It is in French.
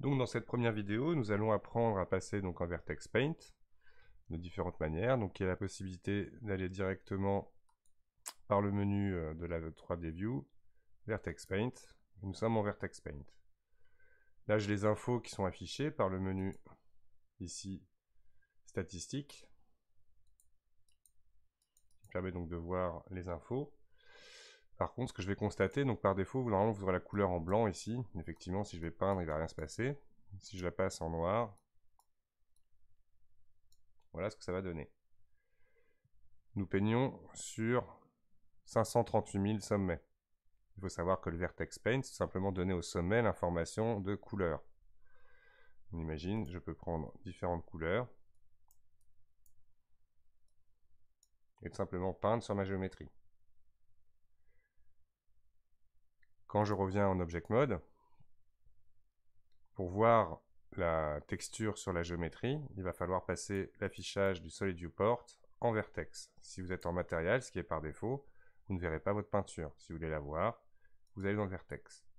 Donc dans cette première vidéo, nous allons apprendre à passer donc en Vertex Paint de différentes manières. Donc il y a la possibilité d'aller directement par le menu euh, de la 3D View, Vertex Paint. Nous sommes en Vertex Paint. Là, j'ai les infos qui sont affichées par le menu ici Statistiques. permet donc de voir les infos. Par contre, ce que je vais constater, donc par défaut, normalement, vous aurez la couleur en blanc ici. Effectivement, si je vais peindre, il ne va rien se passer. Si je la passe en noir, voilà ce que ça va donner. Nous peignons sur 538 000 sommets. Il faut savoir que le vertex paint, c'est simplement donner au sommet l'information de couleur. On imagine, je peux prendre différentes couleurs et simplement peindre sur ma géométrie. quand je reviens en Object Mode, pour voir la texture sur la géométrie, il va falloir passer l'affichage du Solid Viewport en vertex. Si vous êtes en matériel, ce qui est par défaut, vous ne verrez pas votre peinture. Si vous voulez la voir, vous allez dans le vertex.